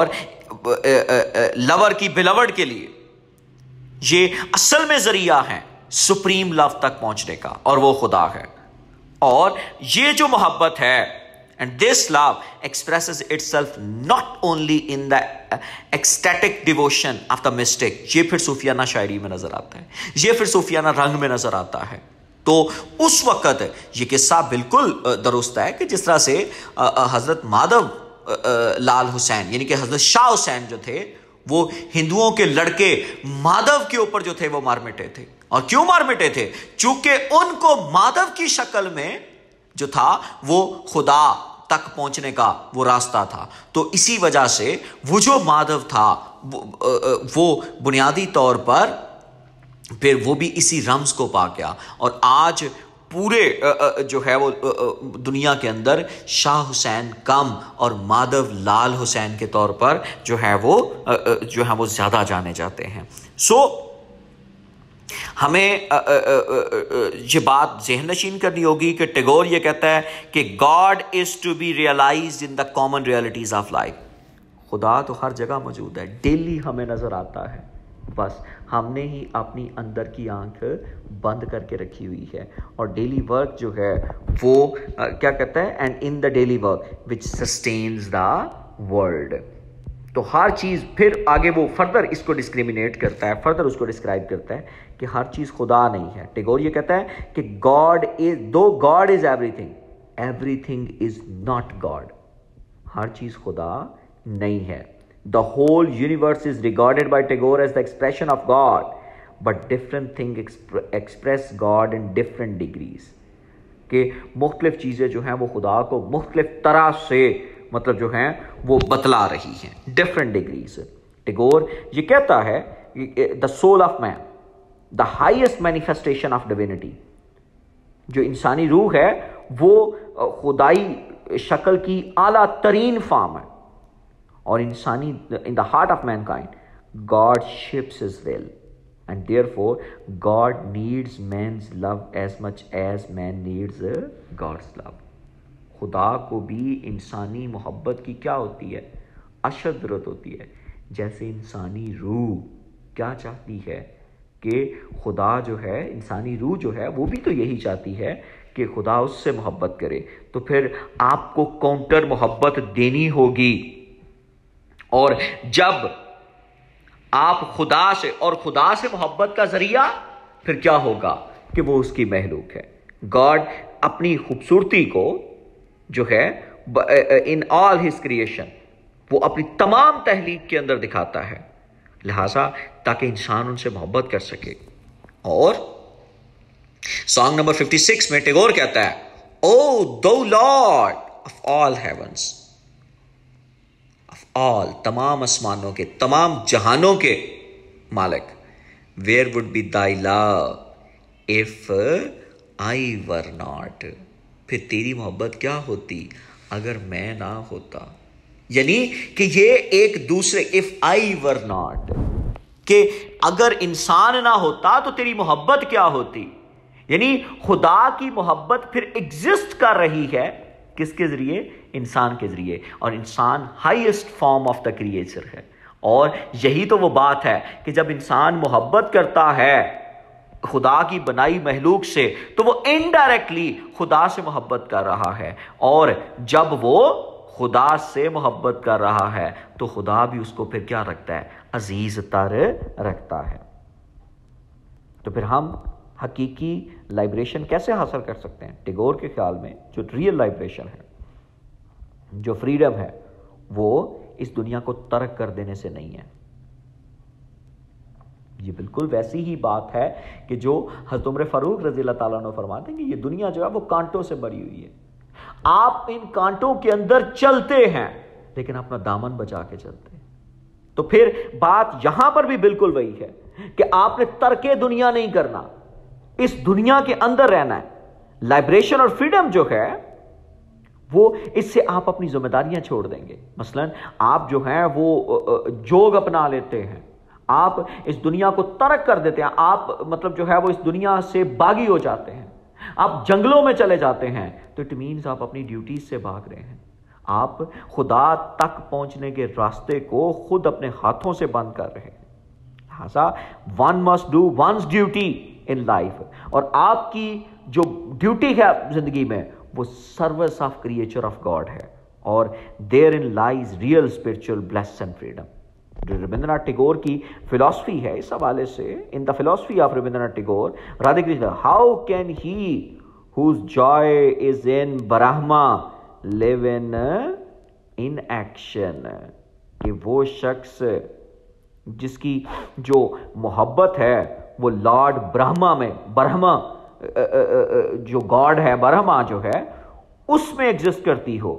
और लवर की बिलवर के लिए ये असल में जरिया है सुप्रीम लव तक पहुंचने का और वो खुदा है और ये जो मोहब्बत है and this love express itself not only in the ecstatic devotion of the mystic ये फिर सूफियाना शायरी में नजर आता है ये फिर सूफियाना रंग में नजर आता है तो उस वक्त ये किस्सा बिल्कुल दुरुस्त है कि जिस तरह से हजरत माधव लाल हुसैन यानी कि हजरत शाह हुसैन जो थे वो हिंदुओं के लड़के माधव के ऊपर जो थे वो मार मिटे थे और क्यों मार मिटे थे चूंकि उनको माधव की शक्ल में जो था वो खुदा तक पहुंचने का वो रास्ता था तो इसी वजह से वो जो माधव था वो बुनियादी तौर पर फिर वो भी इसी रम्स को पा गया और आज पूरे जो है वो दुनिया के अंदर शाह हुसैन कम और माधव लाल हुसैन के तौर पर जो है वो जो है वो ज़्यादा जाने जाते हैं सो हमें ये बात जहन नशीन करनी होगी कि टेगोर ये कहता है कि God is to be realize in the common realities of life खुदा तो हर जगह मौजूद है डेली हमें नज़र आता है बस हमने ही अपनी अंदर की आंख बंद करके रखी हुई है और डेली वर्क जो है वो uh, क्या कहता है and in the daily work which sustains the world तो हर चीज़ फिर आगे वो फर्दर इसको डिस्क्रिमिनेट करता है फर्दर उसको डिस्क्राइब करता है कि हर चीज़ खुदा नहीं है टेगोर ये कहता है कि God is though God is everything everything is not God हर चीज़ खुदा नहीं है The whole universe is regarded by Tagore as the expression of God, but different thing exp- express God in different degrees. कि मुख्तलिफ़ चीज़ें जो हैं वो खुदा को मुख्तलिफ तरह से मतलब जो हैं वो बतला रही हैं डिफरेंट डिग्रीज टिगोर ये कहता है the soul of man the highest manifestation of divinity जो इंसानी रूह है वो खुदाई शक्ल की आला तरीन फार्म है और इंसानी in the heart of mankind God ships is well and therefore God needs man's love as much as man needs God's love खुदा को भी इंसानी मोहब्बत की क्या होती है अशदरत होती है जैसे इंसानी रूह क्या चाहती है कि खुदा जो है इंसानी रूह जो है वो भी तो यही चाहती है कि खुदा उससे मोहब्बत करे तो फिर आपको काउंटर मोहब्बत देनी होगी और जब आप खुदा से और खुदा से मोहब्बत का जरिया फिर क्या होगा कि वो उसकी महलूक है गॉड अपनी खूबसूरती को जो है इन ऑल हिज क्रिएशन वो अपनी तमाम तहलीक के अंदर दिखाता है लिहाजा ताकि इंसान उनसे मोहब्बत कर सके और सॉन्ग नंबर 56 में टेगोर कहता है O thou Lord of all heavens all तमाम आसमानों के तमाम जहानों के मालिक where would be thy love if I were not फिर तेरी मोहब्बत क्या होती अगर मैं ना होता यानी कि ये एक दूसरे इफ आई वर नॉट कि अगर इंसान ना होता तो तेरी मोहब्बत क्या होती यानी खुदा की मोहब्बत फिर एग्जिस्ट कर रही है किसके जरिए इंसान के ज़रिए और इंसान highest form of the creature है और यही तो वो बात है कि जब इंसान मोहब्बत करता है खुदा की बनाई महलूक से तो वो इनडायरेक्टली खुदा से मोहब्बत कर रहा है और जब वो खुदा से मोहब्बत कर रहा है तो खुदा भी उसको फिर क्या रखता है अजीज तर रखता है तो फिर हम हकीकी लाइब्रेशन कैसे हासिल कर सकते हैं टिगोर के ख्याल में जो रियल लाइब्रेशन है जो फ्रीडम है वो इस दुनिया को तर्क कर देने से नहीं है ये बिल्कुल वैसी ही बात है कि जो हजरतमर फारूक रजी अल्लाह फरमाते हैं कि ये दुनिया जो है वो कांटों से भरी हुई है आप इन कांटों के अंदर चलते हैं लेकिन अपना दामन बचा के चलते हैं तो फिर बात यहां पर भी बिल्कुल वही है कि आपने तर्क दुनिया नहीं करना इस दुनिया के अंदर रहना है लाइब्रेशन और फ्रीडम जो है वो इससे आप अपनी जिम्मेदारियां छोड़ देंगे मसलन आप जो हैं वो जोग अपना लेते हैं आप इस दुनिया को तर्क कर देते हैं आप मतलब जो है वो इस दुनिया से बागी हो जाते हैं आप जंगलों में चले जाते हैं तो इट मीन्स आप अपनी ड्यूटीज से भाग रहे हैं आप खुदा तक पहुंचने के रास्ते को खुद अपने हाथों से बंद कर रहे हैं लिहाजा one must do one's duty in life और आपकी जो ड्यूटी है जिंदगी में वो service of creature of God है और therein lies real spiritual bliss and freedom जो रविंद्रनाथ टिगोर की फिलॉसफी है इस हवाले से in the philosophy of Rabindranath Tagore Radhe Krishna how can he whose joy is in Brahma live in inaction कि वो शख्स जिसकी जो मोहब्बत है वो लॉर्ड ब्रह्मा में ब्रह्मा जो गॉड है बरहमा जो है उसमें एग्जिस्ट करती हो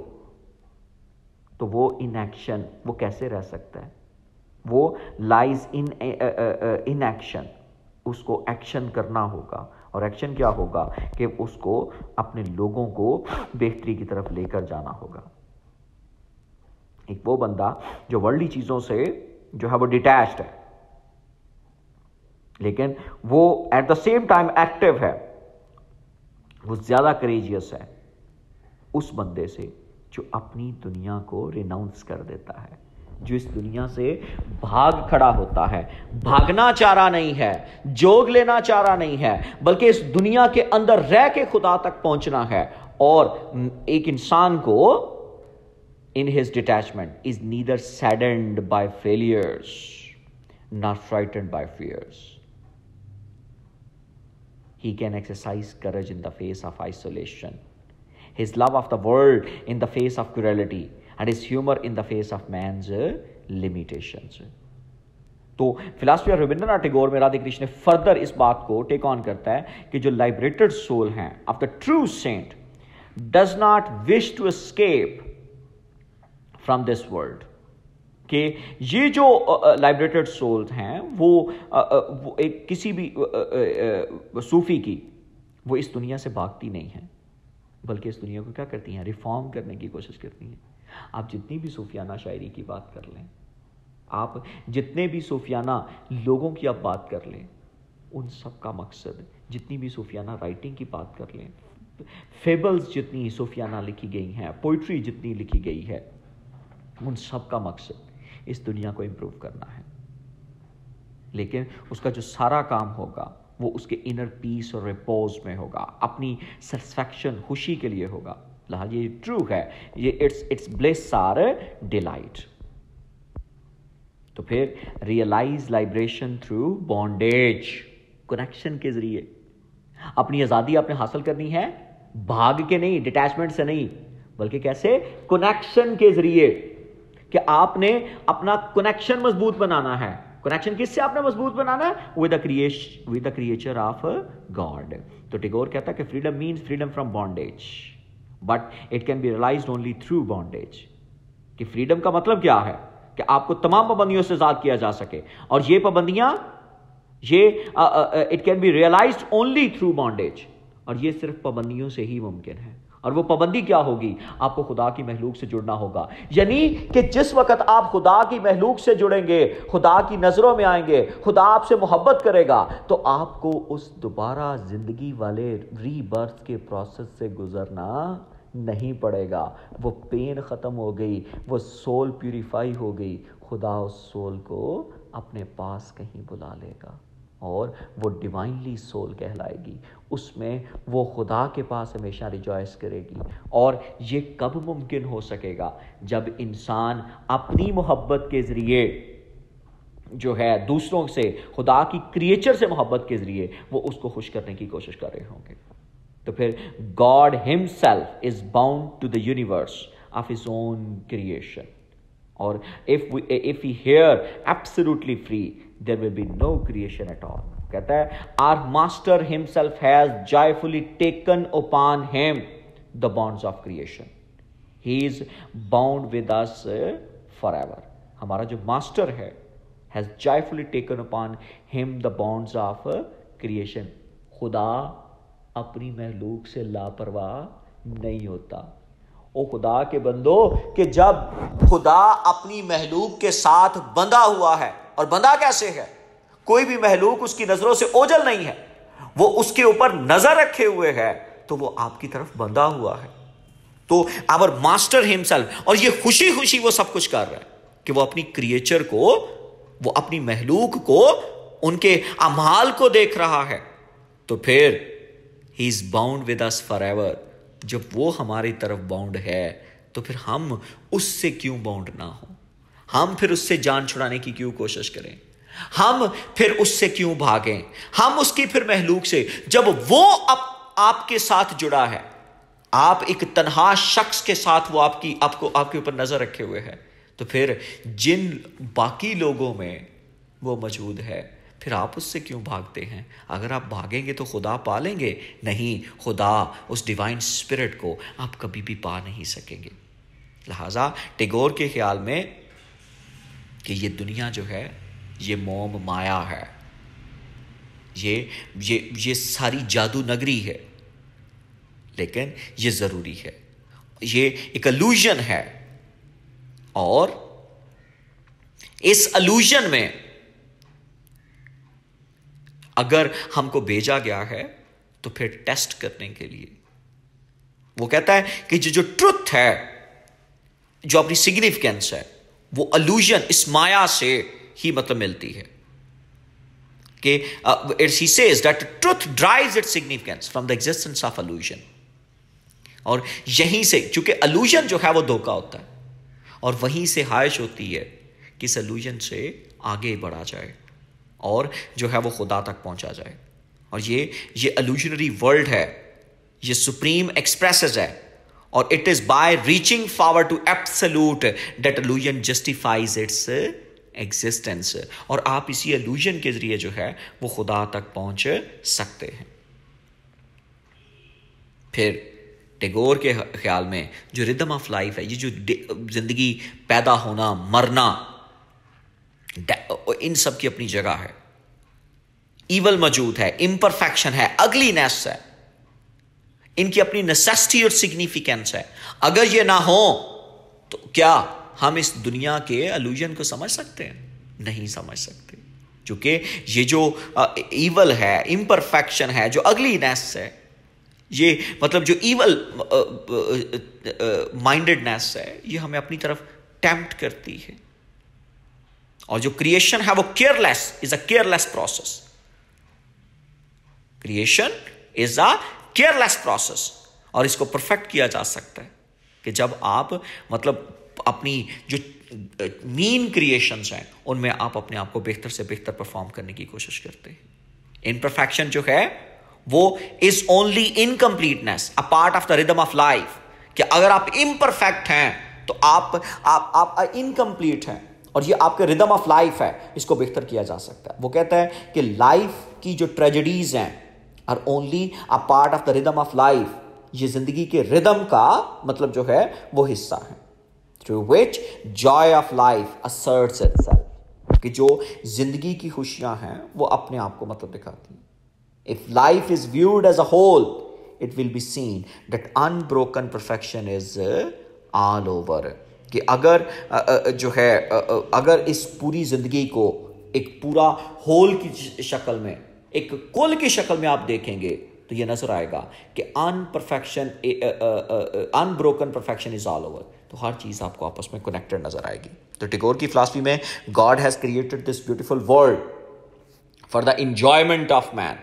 तो वो इन एक्शन वो कैसे रह सकता है वो लाइज इन इन एक्शन उसको एक्शन करना होगा और एक्शन क्या होगा कि उसको अपने लोगों को बेहतरी की तरफ लेकर जाना होगा एक वो बंदा जो वर्ल्डली चीजों से जो है वो डिटैच्ड है लेकिन वो at the same time active है वो ज़्यादा करेजियस है उस बंदे से जो अपनी दुनिया को रिनाउंस कर देता है जो इस दुनिया से भाग खड़ा होता है भागना चाह रहा नहीं है जोग लेना चाह रहा नहीं है बल्कि इस दुनिया के अंदर रह के खुदा तक पहुंचना है और एक इंसान को in his detachment is neither saddened by failures not frightened by fears he can exercise courage in the face of isolation, his love of the world in the face of cruelty, and his humor in the face of man's uh, limitations. तो philosophy of Rabindranath Tagore में Radhe Krishna further इस बात को take on करता है कि जो liberated soul हैं of the true saint does not wish to escape from this world कि ये जो लाइब्रेटेड सोल्स हैं वो, आ, वो एक किसी भी आ, आ, सूफी की वो इस दुनिया से भागती नहीं है बल्कि इस दुनिया को क्या करती हैं रिफॉर्म करने की कोशिश करती हैं आप जितनी भी सूफियाना शायरी की बात कर लें आप जितने भी सूफियाना लोगों की आप बात कर लें उन सब का मकसद जितनी भी सूफियाना राइटिंग की बात कर लें फेबल्स जितनी सूफियाना लिखी गई हैं पोइट्री जितनी लिखी गई है उन सब का मकसद इस दुनिया को इम्प्रूव करना है लेकिन उसका जो सारा काम होगा वो उसके इनर पीस और रिपोज में होगा अपनी सेटिस्फैक्शन खुशी के लिए होगा ये ट्रू है ये it's it's bliss are delight तो फिर realize liberation through bondage connection के जरिए अपनी आजादी आपने हासिल करनी है भाग के नहीं डिटैचमेंट से नहीं बल्कि कैसे कनेक्शन के जरिए कि आपने अपना कनेक्शन मजबूत बनाना है कनेक्शन किससे आपने मजबूत बनाना है with with the creature of God तो टिगोर कहता है कि freedom mean freedom from bondage but it can be realize only through bondage कि फ्रीडम का मतलब क्या है कि आपको तमाम पाबंदियों से आजाद किया जा सके और ये पाबंदियां ये it can be realize only through bondage और ये सिर्फ पाबंदियों से ही मुमकिन है और वो पाबंदी क्या होगी आपको खुदा की महलूक से जुड़ना होगा यानी कि जिस वक्त आप खुदा की महलूक से जुड़ेंगे खुदा की नज़रों में आएंगे खुदा आपसे मोहब्बत करेगा तो आपको उस दोबारा ज़िंदगी वाले रीबर्थ के प्रोसेस से गुजरना नहीं पड़ेगा वो पेन ख़त्म हो गई वो सोल प्यूरीफाई हो गई खुदा उस सोल को अपने पास कहीं बुला लेगा और वो डिवाइनली सोल कहलाएगी उसमें वो खुदा के पास हमेशा रिजॉयस करेगी और ये कब मुमकिन हो सकेगा जब इंसान अपनी मोहब्बत के ज़रिए जो है दूसरों से खुदा की क्रिएचर से मोहब्बत के ज़रिए वो उसको खुश करने की कोशिश कर रहे होंगे तो फिर God himself is bound to the universe of his own creation और if if you were absolutely free there will be no creation at all कहता है our master himself has joyfully taken upon him the bonds of creation he is bound with us forever हमारा जो master है has joyfully taken upon him the bonds of creation खुदा अपनी महलूक से लापरवाह नहीं होता ओ खुदा के बंदो कि जब खुदा अपनी महलूक के साथ बंधा हुआ है और बंदा कैसे है कोई भी महलूक उसकी नजरों से ओझल नहीं है वो उसके ऊपर नजर रखे हुए है तो वो आपकी तरफ बंधा हुआ है तो आवर मास्टर हिमसेल्फ और ये खुशी खुशी वो सब कुछ कर रहा है कि वो अपनी क्रिएचर को वो अपनी महलूक को उनके अमाल को देख रहा है तो फिर he is bound with us forever जब वो हमारी तरफ बाउंड है तो फिर हम उससे क्यों बाउंड ना हो हम फिर उससे जान छुड़ाने की क्यों कोशिश करें हम फिर उससे क्यों भागें हम उसकी फिर महलूक से जब वो अब आपके साथ जुड़ा है आप एक तनहा शख्स के साथ वो आपकी आपको आपके ऊपर नजर रखे हुए है तो फिर जिन बाकी लोगों में वो मौजूद है फिर आप उससे क्यों भागते हैं अगर आप भागेंगे तो खुदा पा लेंगे नहीं खुदा उस डिवाइन स्पिरिट को आप कभी भी पा नहीं सकेंगे लिहाजा टेगोर के ख्याल में कि ये दुनिया जो है ये मोम माया है ये ये ये सारी जादू नगरी है लेकिन ये ज़रूरी है ये एक अलूजन है और इस अलूजन में अगर हमको भेजा गया है तो फिर टेस्ट करने के लिए वो कहता है कि जो जो ट्रुथ है जो अपनी सिग्निफिकेंस है वो अलूजन इस माया से ही मतलब मिलती है कि it's he says that truth derives its significance from the existence of illusion और यहीं से चूंकि अलूजन जो है वो धोखा होता है और वहीं से हाइश होती है कि इस अल्यूजन से आगे बढ़ा जाए और जो है वो खुदा तक पहुंचा जाए और ये ये अल्यूजनरी वर्ल्ड है ये सुप्रीम एक्सप्रेसेस है और it is by reaching forward to absolute that illusion justifies its existence और आप इसी अलूजन के जरिए जो है वो खुदा तक पहुंच सकते हैं फिर टेगोर के ख्याल में जो रिदम ऑफ लाइफ है ये जो जिंदगी पैदा होना मरना इन सब की अपनी जगह है ईवल मौजूद है इम्परफेक्शन है अगलीनेस है इनकी अपनी नेसेसिटी और सिग्निफिकेंस है अगर ये ना हो तो क्या हम इस दुनिया के अलूजन को समझ सकते हैं नहीं समझ सकते क्योंकि ये जो ईवल है इम्परफेक्शन है जो अगलीनेस है ये मतलब जो ईवल माइंडेडनेस है ये हमें अपनी तरफ टेम्प्ट करती है और जो क्रिएशन है वो careless is a careless process creation is a careless process और इसको परफेक्ट किया जा सकता है कि जब आप मतलब अपनी जो मीन क्रिएशन हैं उनमें आप अपने आप को बेहतर से बेहतर परफॉर्म करने की कोशिश करते हैं इनपरफेक्शन जो है वो is only incompleteness a part of the rhythm of life कि अगर आप इम्परफेक्ट हैं तो आप आप आप इनकम्प्लीट हैं और ये आपके रिदम ऑफ लाइफ है इसको बेहतर किया जा सकता है वो कहता है कि लाइफ की जो ट्रेजेडीज हैं are only a part of the rhythm of life ये जिंदगी के रिदम का मतलब जो है वो हिस्सा है through which joy of life कि जो जिंदगी की खुशियां हैं वो अपने आप को मतलब दिखाती हैं if life is viewed as a whole it will be seen that unbroken perfection is all over कि अगर जो है अगर इस पूरी जिंदगी को एक पूरा होल की शक्ल में एक कुल की शक्ल में आप देखेंगे तो ये नजर आएगा कि imperfection unbroken perfection is all over तो हर चीज़ आपको आपस में कनेक्टेड नजर आएगी तो टिगोर की फिलासफी में God has created this beautiful world for the enjoyment of man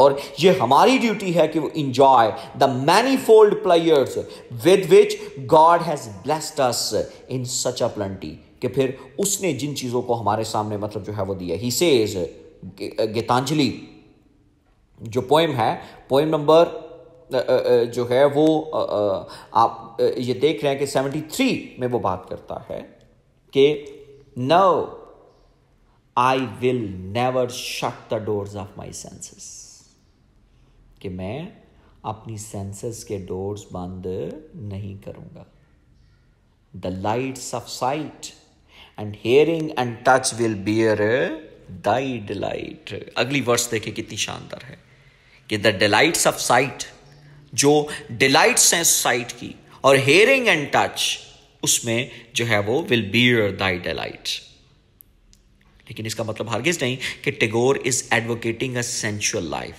और ये हमारी ड्यूटी है कि वो enjoy the manifold pleasures with which God has blessed us in such a plenty कि फिर उसने जिन चीज़ों को हमारे सामने मतलब जो है वो दिया ही सेज़ गीतांजलि जो पोएम है पोइम नंबर जो है वो आप ये देख रहे हैं कि सेवेंटी थ्री में वो बात करता है कि no I will never shut the doors of my senses कि मैं अपनी सेंसेस के डोर्स बंद नहीं करूंगा the lights of sight and hearing and touch will bear thy delight अगली वर्ष देखे कितनी शानदार है कि द डिलाइट्स ऑफ साइट जो डिलाइट्स हैं साइट की और हेयरिंग एंड टच उसमें जो है वो विल बीयर दाई डिलाइट लेकिन इसका मतलब हरगिज नहीं कि Tagore is advocating a sensual life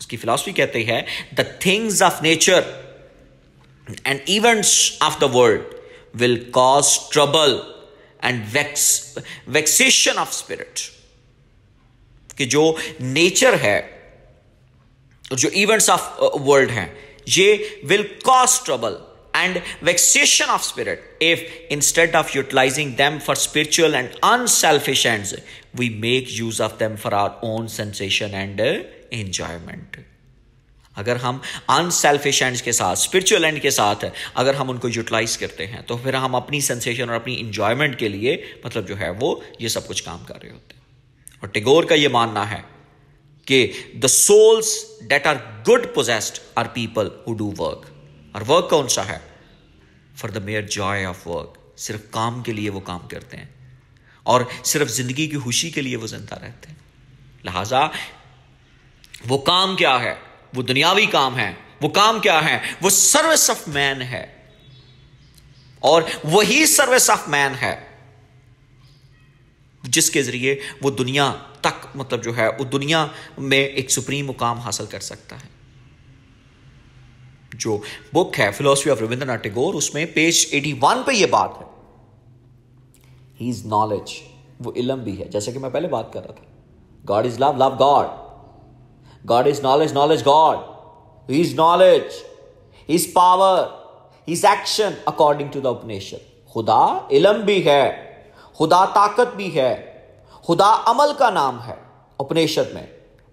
उसकी फिलॉसफी कहते हैं the things of nature and events of the world will cause trouble and vexation of spirit, कि जो नेचर है और जो इवेंट्स ऑफ वर्ल्ड हैं ये will cause and vexation of spirit if instead of utilizing them for spiritual and unselfish ends we make use of them for our own sensation and uh, enjoyment अगर हम unselfish and के साथ spiritual and के साथ अगर हम उनको utilise करते हैं तो फिर हम अपनी सेंसेशन और अपनी इंजॉयमेंट के लिए मतलब जो है वो ये सब कुछ काम कर रहे होते हैं और टिगोर का ये मानना है कि the souls that are good possessed are people who do work और वर्क कौन सा है for the mere joy of work सिर्फ काम के लिए वो काम करते हैं और सिर्फ जिंदगी की खुशी के लिए वो जिंदा रहते हैं लिहाजा वो काम क्या है वो दुनियावी काम है वो काम क्या है वो सर्विस ऑफ मैन है और वही सर्विस ऑफ मैन है जिसके जरिए वो दुनिया तक मतलब जो है वो दुनिया में एक सुप्रीम मुकाम हासिल कर सकता है जो बुक है फिलोसफी ऑफ रविंद्रनाथ टैगोर उसमें पेज 81 पे ये बात है ही इज नॉलेज वो इलम भी है जैसे कि मैं पहले बात कर रहा था God is love love God God is knowledge, knowledge God. He is knowledge, His power, His action according to the Upanishad. खुदा इलम भी है खुदा ताकत भी है खुदा अमल का नाम है उपनिषद में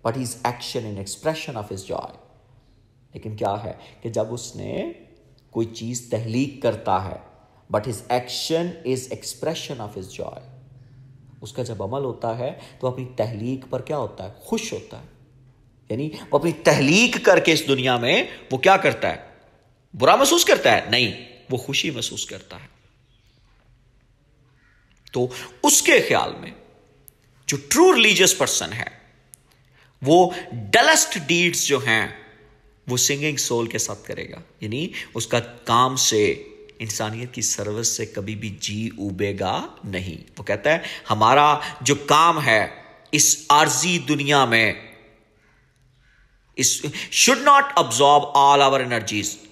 but his action in expression of his joy लेकिन क्या है कि जब उसने कोई चीज तहलीक करता है but his action is expression of his joy उसका जब अमल होता है तो अपनी तहलीक पर क्या होता है खुश होता है यानी वो अपनी तहलीक करके इस दुनिया में वो क्या करता है बुरा महसूस करता है नहीं वो खुशी महसूस करता है तो उसके ख्याल में जो ट्रू रिलीजियस पर्सन है वो डलेस्ट डीड्स जो हैं वो सिंगिंग सोल के साथ करेगा यानी उसका काम से इंसानियत की सर्विस से कभी भी जी उबेगा नहीं वो कहता है हमारा जो काम है इस आर्जी दुनिया में should not absorb all our energies energies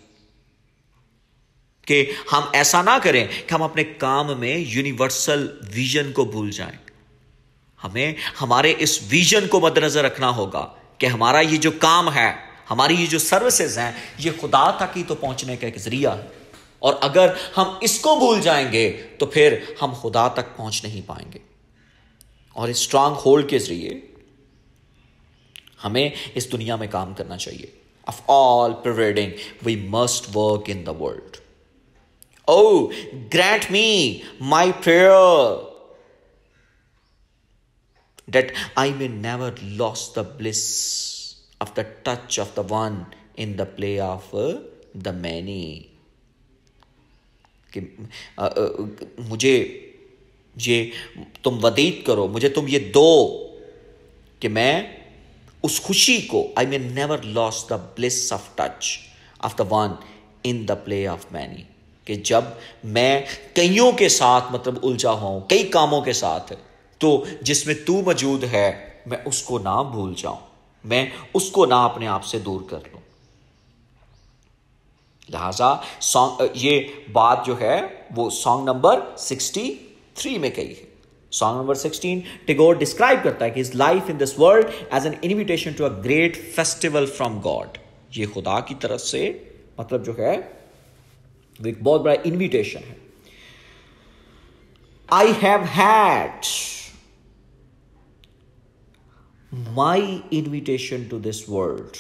कि हम ऐसा ना करें कि हम अपने काम में यूनिवर्सल विजन को भूल जाएं हमें हमारे इस विजन को मद्देनजर रखना होगा कि हमारा ये जो काम है हमारी ये जो सर्विसेज हैं ये खुदा तक ही तो पहुंचने का एक जरिया है और अगर हम इसको भूल जाएंगे तो फिर हम खुदा तक पहुंच नहीं पाएंगे और इस स्ट्रांग होल्ड के जरिए हमें इस दुनिया में काम करना चाहिए of all pervading we must work in the world O grant me my prayer that I may never loss the bliss of the touch of the one in the play of the many कि uh, uh, मुझे ये तुम वदीत करो मुझे तुम ये दो कि मैं उस खुशी को I may never loss the bliss of touch of the one in the play of many कि जब मैं कईयों के साथ मतलब उलझा हूं कई कामों के साथ तो जिसमें तू मौजूद है मैं उसको ना भूल जाऊं मैं उसको ना अपने आप से दूर कर लू लिहाजा सॉन्ग ये बात जो है वो सॉन्ग नंबर सिक्सटी थ्री में कही है Song number 16, Tagore describe करता his life in this world as an invitation to a great festival from God. ये खुदा की तरफ से मतलब जो है वो एक बहुत बड़ा इनविटेशन है I have had my invitation to this world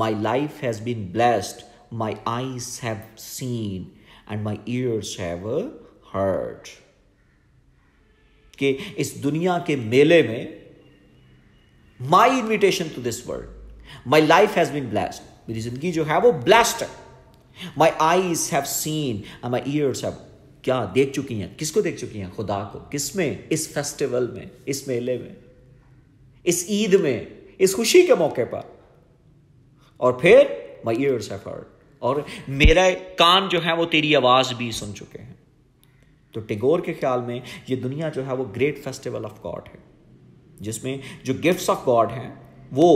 My life has been blessed. My eyes have seen and my ears have heard कि इस दुनिया के मेले में my invitation to this world my life has been blessed मेरी जिंदगी जो है वो ब्लेस्ड है my eyes have seen my ears have क्या देख चुकी हैं किसको देख चुकी हैं खुदा को किस में इस फेस्टिवल में इस मेले में इस ईद में इस खुशी के मौके पर और फिर माई ईयर्स हैव हर्ड और मेरा कान जो है वो तेरी आवाज भी सुन चुके हैं तो टेगोर के ख्याल में ये दुनिया जो है वो ग्रेट फेस्टिवल ऑफ गॉड है जिसमें जो गिफ्ट्स ऑफ गॉड हैं वो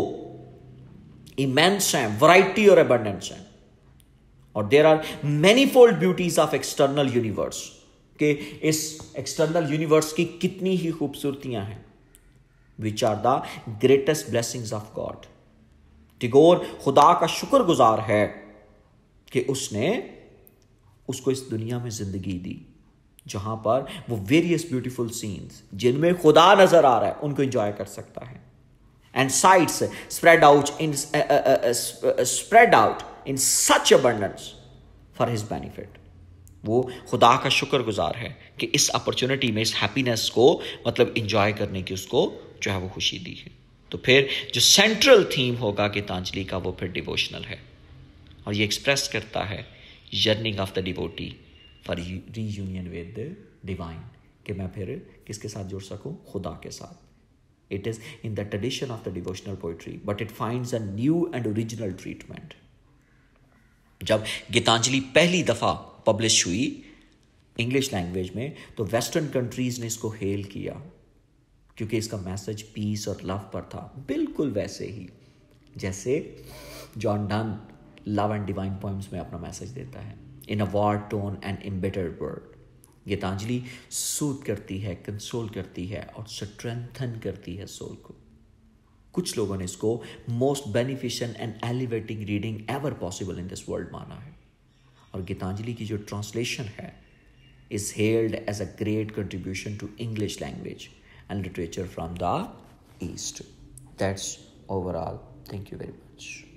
इमेंस हैं वराइटी और अबंडेंस हैं और there are many fold beauties of external universe के इस एक्सटर्नल यूनिवर्स की कितनी ही खूबसूरतियां हैं which are the greatest blessings of God Tagore खुदा का शुक्र गुजार है कि उसने उसको इस दुनिया में जिंदगी दी जहां पर वो वेरियस ब्यूटीफुल सीन्स जिनमें खुदा नज़र आ रहा है उनको इंजॉय कर सकता है and sights spread out in spread out in such abundance for his benefit वो खुदा का शुक्रगुजार है कि इस अपॉर्चुनिटी में इस हैप्पीनेस को मतलब इंजॉय करने की उसको जो है वो खुशी दी है तो फिर जो सेंट्रल थीम होगा गीतांजलि का वो फिर डिवोशनल है और ये एक्सप्रेस करता है journeying of the devotee reunion with the divine कि मैं फिर किसके साथ जुड़ सकूँ खुदा के साथ it is in the tradition of the devotional poetry but it finds a new and original treatment जब गीतांजलि पहली दफ़ा पब्लिश हुई इंग्लिश लैंग्वेज में तो वेस्टर्न कंट्रीज़ ने इसको हेल किया क्योंकि इसका मैसेज पीस और लव पर था बिल्कुल वैसे ही जैसे John Donne love and divine poems में अपना मैसेज देता है in a war torn and embittered world Geetanjali सूद करती है कंसोल करती है और स्ट्रेंथन करती है सोल को कुछ लोगों ने इसको most beneficial and elevating reading ever possible in this world माना है और गीतांजलि की जो ट्रांसलेशन है is held as a great contribution to English language and literature from the east that's overall thank you very much